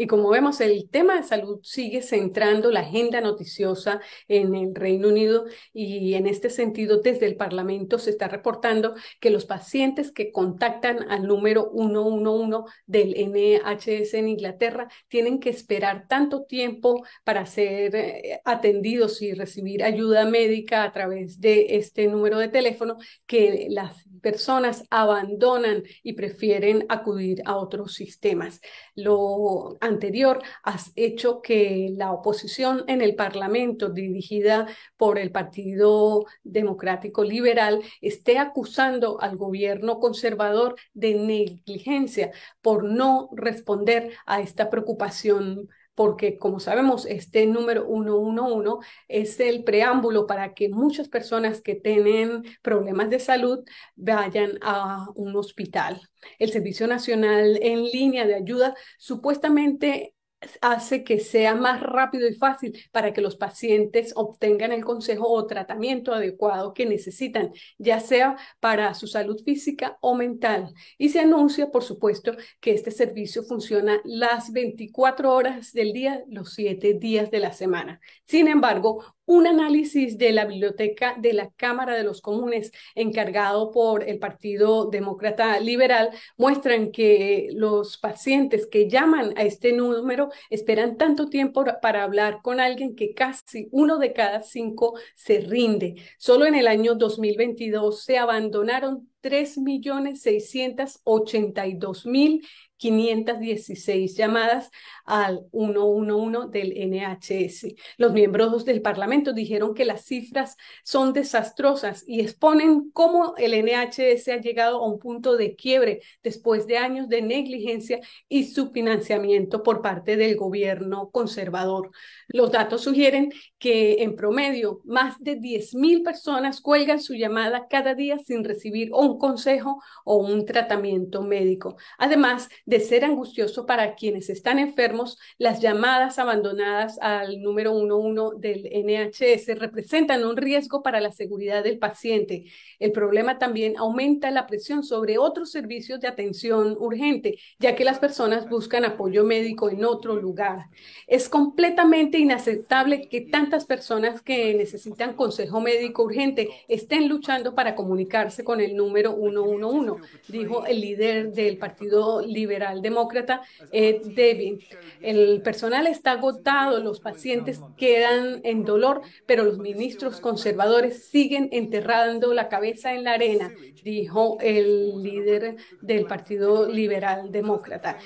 Y como vemos, el tema de salud sigue centrando la agenda noticiosa en el Reino Unido y en este sentido, desde el Parlamento se está reportando que los pacientes que contactan al número 111 del NHS en Inglaterra tienen que esperar tanto tiempo para ser eh, atendidos y recibir ayuda médica a través de este número de teléfono que las personas abandonan y prefieren acudir a otros sistemas. Lo anterior has hecho que la oposición en el Parlamento dirigida por el Partido Democrático Liberal esté acusando al gobierno conservador de negligencia por no responder a esta preocupación porque como sabemos, este número 111 es el preámbulo para que muchas personas que tienen problemas de salud vayan a un hospital. El Servicio Nacional en Línea de Ayuda supuestamente hace que sea más rápido y fácil para que los pacientes obtengan el consejo o tratamiento adecuado que necesitan, ya sea para su salud física o mental. Y se anuncia, por supuesto, que este servicio funciona las 24 horas del día, los 7 días de la semana. Sin embargo, un análisis de la biblioteca de la Cámara de los Comunes encargado por el Partido Demócrata Liberal muestran que los pacientes que llaman a este número esperan tanto tiempo para hablar con alguien que casi uno de cada cinco se rinde. Solo en el año 2022 se abandonaron 3.682.516 llamadas al 111 del NHS. Los miembros del Parlamento dijeron que las cifras son desastrosas y exponen cómo el NHS ha llegado a un punto de quiebre después de años de negligencia y subfinanciamiento por parte del gobierno conservador. Los datos sugieren que en promedio más de 10.000 personas cuelgan su llamada cada día sin recibir un un consejo o un tratamiento médico. Además de ser angustioso para quienes están enfermos, las llamadas abandonadas al número 11 del NHS representan un riesgo para la seguridad del paciente. El problema también aumenta la presión sobre otros servicios de atención urgente, ya que las personas buscan apoyo médico en otro lugar. Es completamente inaceptable que tantas personas que necesitan consejo médico urgente estén luchando para comunicarse con el número número 111, dijo el líder del Partido Liberal Demócrata, Ed eh, Devin. El personal está agotado, los pacientes quedan en dolor, pero los ministros conservadores siguen enterrando la cabeza en la arena, dijo el líder del Partido Liberal Demócrata.